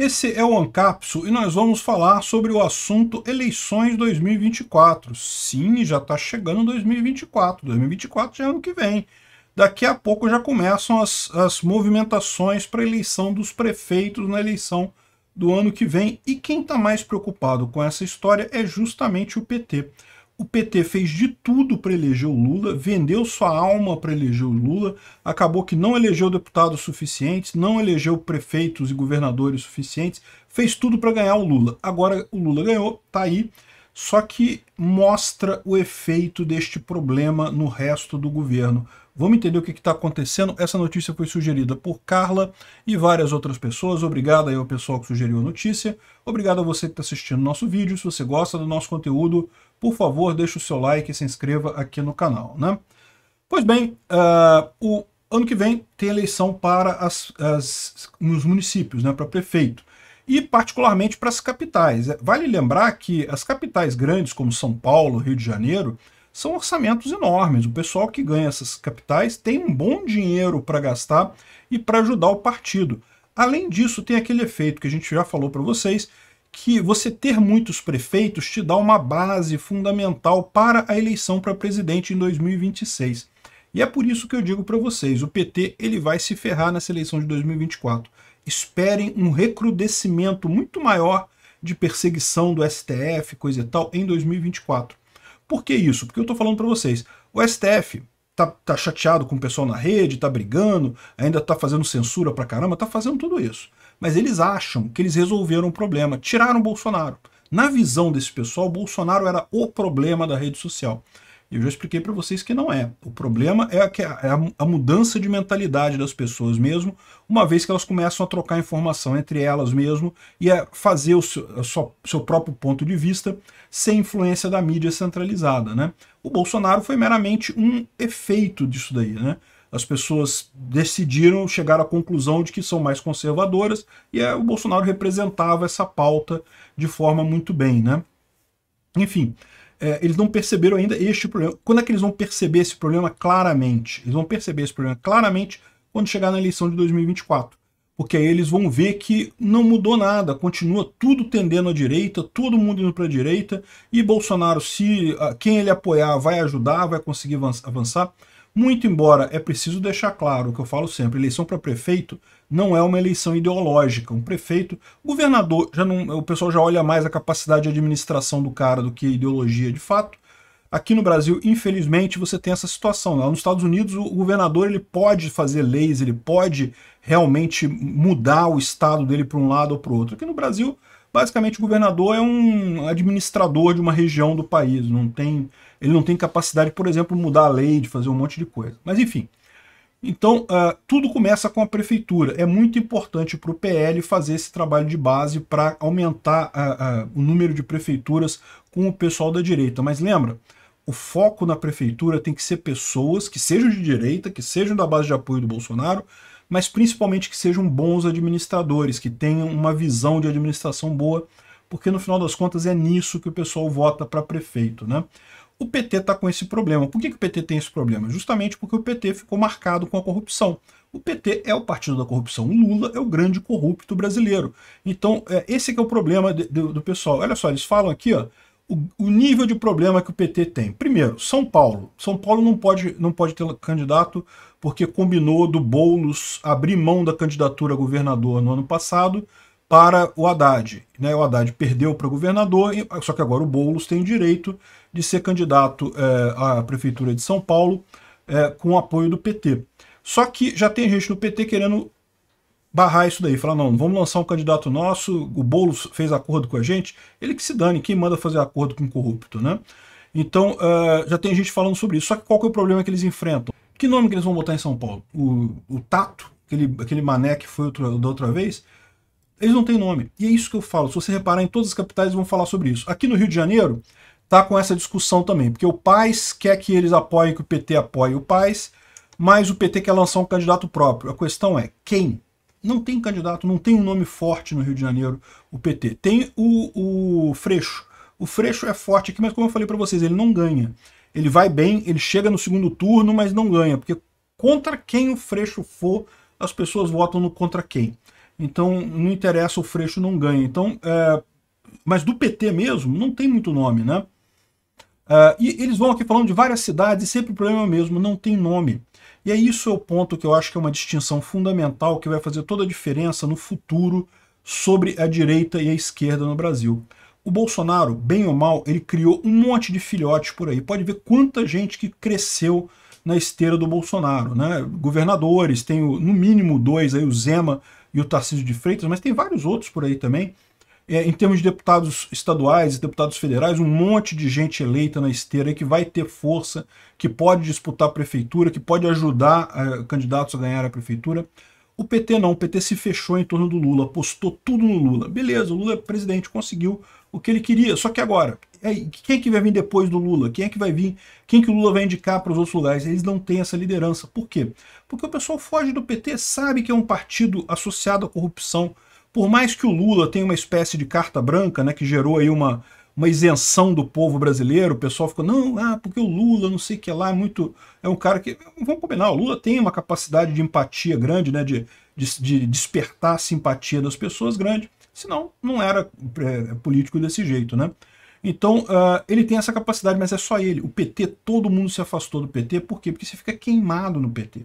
Esse é o Ancapsul e nós vamos falar sobre o assunto eleições 2024. Sim, já está chegando 2024. 2024 já é ano que vem. Daqui a pouco já começam as, as movimentações para eleição dos prefeitos na eleição do ano que vem. E quem está mais preocupado com essa história é justamente o PT o PT fez de tudo para eleger o Lula, vendeu sua alma para eleger o Lula, acabou que não elegeu deputados suficientes, não elegeu prefeitos e governadores suficientes, fez tudo para ganhar o Lula. Agora o Lula ganhou, tá aí, só que mostra o efeito deste problema no resto do governo. Vamos entender o que está acontecendo? Essa notícia foi sugerida por Carla e várias outras pessoas. Obrigado aí ao pessoal que sugeriu a notícia. Obrigado a você que está assistindo nosso vídeo. Se você gosta do nosso conteúdo, por favor, deixe o seu like e se inscreva aqui no canal. Né? Pois bem, uh, o ano que vem tem eleição para as, as, nos municípios, né, para prefeito, e particularmente para as capitais. É, vale lembrar que as capitais grandes, como São Paulo, Rio de Janeiro, são orçamentos enormes. O pessoal que ganha essas capitais tem um bom dinheiro para gastar e para ajudar o partido. Além disso, tem aquele efeito que a gente já falou para vocês, que você ter muitos prefeitos te dá uma base fundamental para a eleição para presidente em 2026. E é por isso que eu digo para vocês, o PT ele vai se ferrar nessa eleição de 2024. Esperem um recrudescimento muito maior de perseguição do STF, coisa e tal, em 2024. Por que isso? Porque eu estou falando para vocês, o STF tá, tá chateado com o pessoal na rede, tá brigando, ainda tá fazendo censura para caramba, tá fazendo tudo isso. Mas eles acham que eles resolveram o problema, tiraram o Bolsonaro. Na visão desse pessoal, Bolsonaro era o problema da rede social. E eu já expliquei para vocês que não é. O problema é, é, é a, mudança de mentalidade das pessoas mesmo, uma vez que elas começam a trocar informação entre elas mesmo e a fazer o seu, o seu próprio ponto de vista sem influência da mídia centralizada. Né? O Bolsonaro foi meramente um efeito disso daí. Né? as pessoas decidiram chegar à conclusão de que são mais conservadoras e o Bolsonaro representava essa pauta de forma muito bem, né? Enfim, é, eles não perceberam ainda este problema. Quando é que eles vão perceber esse problema claramente? Eles vão perceber esse problema claramente quando chegar na eleição de 2024. Porque aí eles vão ver que não mudou nada, continua tudo tendendo à direita, todo mundo indo para a direita, e Bolsonaro, se ah, quem ele apoiar vai ajudar, vai conseguir avançar. Muito embora é preciso deixar claro o que eu falo sempre, eleição para prefeito não é uma eleição ideológica. Um prefeito, governador, já não, o pessoal já olha mais a capacidade de administração do cara do que a ideologia de fato. Aqui no Brasil, infelizmente, você tem essa situação. Né? Nos Estados Unidos, o governador ele pode fazer leis, ele pode realmente mudar o estado dele para um lado ou para o outro. Aqui no Brasil, basicamente, o governador é um administrador de uma região do país, não tem ele não tem capacidade, por exemplo, mudar a lei, de fazer um monte de coisa. Mas enfim. Então, uh, tudo começa com a prefeitura. É muito importante para o PL fazer esse trabalho de base para aumentar uh, uh, o número de prefeituras com o pessoal da direita. Mas lembra, o foco na prefeitura tem que ser pessoas que sejam de direita, que sejam da base de apoio do Bolsonaro, mas principalmente que sejam bons administradores, que tenham uma visão de administração boa, porque no final das contas é nisso que o pessoal vota para prefeito. Né? O PT está com esse problema. Por que, que o PT tem esse problema? Justamente porque o PT ficou marcado com a corrupção. O PT é o partido da corrupção. O Lula é o grande corrupto brasileiro. Então, é, esse é o problema de, do, do, pessoal. Olha só, eles falam aqui, ó, o, o, nível de problema que o PT tem. Primeiro, São Paulo. São Paulo não pode, não pode ter candidato porque combinou do Boulos abrir mão da candidatura a governador no ano passado para o Haddad. Né? O Haddad perdeu para governador, só que agora o Boulos tem o direito de ser candidato é, à Prefeitura de São Paulo é, com o apoio do PT. Só que já tem gente no PT querendo barrar isso daí, falar, não, vamos lançar um candidato nosso, o Boulos fez acordo com a gente, ele que se dane, quem manda fazer acordo com o corrupto, né? Então, uh, já tem gente falando sobre isso. Só que qual que é o problema que eles enfrentam? Que nome que eles vão botar em São Paulo? O, o Tato, aquele, aquele mané que foi outro, da outra vez, eles não têm nome. E é isso que eu falo. Se você reparar em todas as capitais, vão falar sobre isso. Aqui no Rio de Janeiro, tá com essa discussão também, porque o pais quer que eles apoiem, que o PT apoie o pais mas o PT quer lançar um candidato próprio. A questão é quem? Não tem candidato, não tem um nome forte no Rio de Janeiro, o PT. Tem o, o Freixo. O Freixo é forte aqui, mas como eu falei para vocês, ele não ganha. Ele vai bem, ele chega no segundo turno, mas não ganha, porque contra quem o Freixo for, as pessoas votam no contra quem. Então não interessa, o Freixo não ganha. Então, é, mas do PT mesmo, não tem muito nome, né? É, e eles vão aqui falando de várias cidades, sempre o problema é mesmo, não tem nome. E é isso é o ponto que eu acho que é uma distinção fundamental que vai fazer toda a diferença no futuro sobre a direita e a esquerda no Brasil. O Bolsonaro, bem ou mal, ele criou um monte de filhotes por aí. Pode ver quanta gente que cresceu na esteira do Bolsonaro. Né? Governadores, tem o, no mínimo dois, aí, o Zema e o Tarcísio de Freitas, mas tem vários outros por aí também. É, em termos de deputados estaduais e deputados federais, um monte de gente eleita na esteira que vai ter força, que pode disputar a prefeitura, que pode ajudar é, candidatos a ganhar a prefeitura. O PT não, o PT se fechou em torno do Lula, apostou tudo no Lula. Beleza, o Lula é presidente, conseguiu o que ele queria, só que agora é, quem é que vai vir depois do Lula? Quem é que vai vir? Quem que o Lula vai indicar para os outros lugares? Eles não têm essa liderança. Por quê? Porque o pessoal foge do PT, sabe que é um partido associado à corrupção. Por mais que o Lula tenha uma espécie de carta branca, né, que gerou aí uma, uma isenção do povo brasileiro, o pessoal ficou, não, ah, porque o Lula, não sei o que lá, é muito. É um cara que. Vamos combinar, o Lula tem uma capacidade de empatia grande, né? De, de, de despertar a simpatia das pessoas grande. Senão, não era é, político desse jeito, né? Então, uh, ele tem essa capacidade, mas é só ele. O PT, todo mundo se afastou do PT. Por quê? Porque você fica queimado no PT.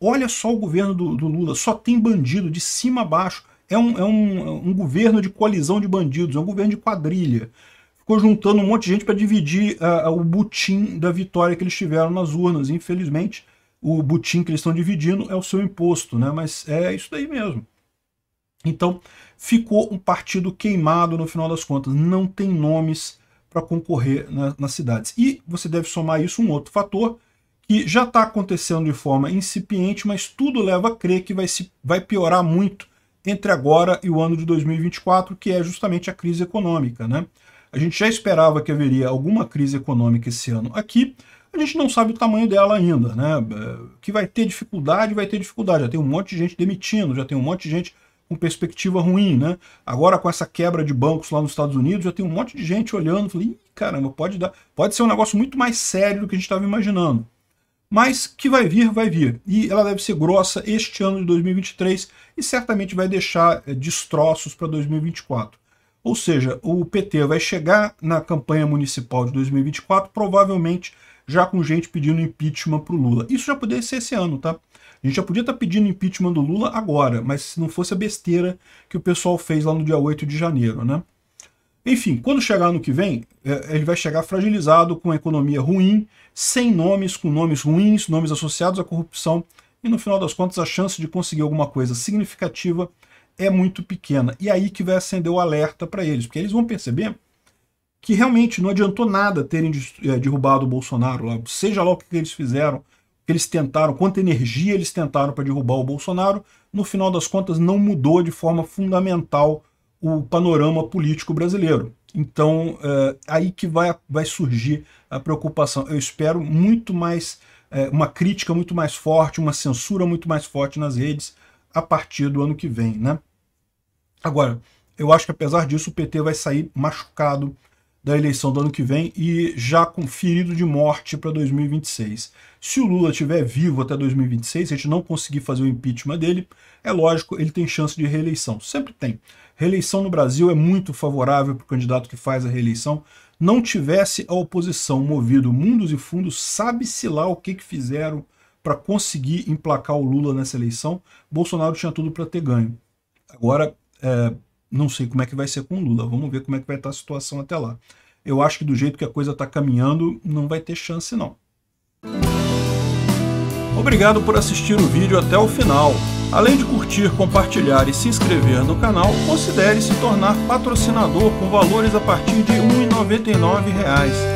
Olha só o governo do, do Lula, só tem bandido de cima a baixo. É, um, é um, um governo de coalizão de bandidos, é um governo de quadrilha. Ficou juntando um monte de gente para dividir uh, o butim da vitória que eles tiveram nas urnas. Infelizmente, o butim que eles estão dividindo é o seu imposto, né? Mas é isso daí mesmo. Então, ficou um partido queimado no final das contas. Não tem nomes para concorrer na, nas cidades. E você deve somar isso um outro fator, que já está acontecendo de forma incipiente, mas tudo leva a crer que vai, se, vai piorar muito entre agora e o ano de 2024, que é justamente a crise econômica. Né? A gente já esperava que haveria alguma crise econômica esse ano aqui, a gente não sabe o tamanho dela ainda. né? Eh, que vai ter dificuldade, vai ter dificuldade. Já tem um monte de gente demitindo, já tem um monte de gente com perspectiva ruim, né? Agora com essa quebra de bancos lá nos Estados Unidos, já tem um monte de gente olhando, falei, caramba, pode dar, pode ser um negócio muito mais sério do que a gente estava imaginando. Mas que vai vir, vai vir. E ela deve ser grossa este ano de 2023 e certamente vai deixar eh, destroços para 2024. Ou seja, o PT vai chegar na campanha municipal de 2024 provavelmente já com gente pedindo impeachment para o Lula. Isso já poderia ser esse ano, tá? A gente já podia estar tá pedindo impeachment do Lula agora, mas se não fosse a besteira que o pessoal fez lá no dia 8 de janeiro, né? Enfim, quando chegar ano que vem, é, ele vai chegar fragilizado, com a economia ruim, sem nomes, com nomes ruins, nomes associados à corrupção, e no final das contas a chance de conseguir alguma coisa significativa é muito pequena. E aí que vai acender o alerta para eles, porque eles vão perceber que realmente não adiantou nada terem é, derrubado o Bolsonaro seja lá o que eles fizeram, que eles tentaram, quanta energia eles tentaram para derrubar o Bolsonaro, no final das contas não mudou de forma fundamental o panorama político brasileiro. Então, é, aí que vai, vai surgir a preocupação. Eu espero muito mais, é, uma crítica muito mais forte, uma censura muito mais forte nas redes a partir do ano que vem. Né? Agora, eu acho que apesar disso o PT vai sair machucado da eleição do ano que vem e já com ferido de morte para 2026. Se o Lula estiver vivo até 2026, se a gente não conseguir fazer o impeachment dele, é lógico, ele tem chance de reeleição. Sempre tem. Reeleição no Brasil é muito favorável para o candidato que faz a reeleição. Não tivesse a oposição movido mundos e fundos, sabe-se lá o que, que fizeram para conseguir emplacar o Lula nessa eleição. Bolsonaro tinha tudo para ter ganho. Agora, é, não sei como é que vai ser com o Lula, vamos ver como é que vai estar a situação até lá. Eu acho que do jeito que a coisa está caminhando, não vai ter chance não. Obrigado por assistir o vídeo até o final. Além de curtir, compartilhar e se inscrever no canal, considere se tornar patrocinador com valores a partir de R$ 1,99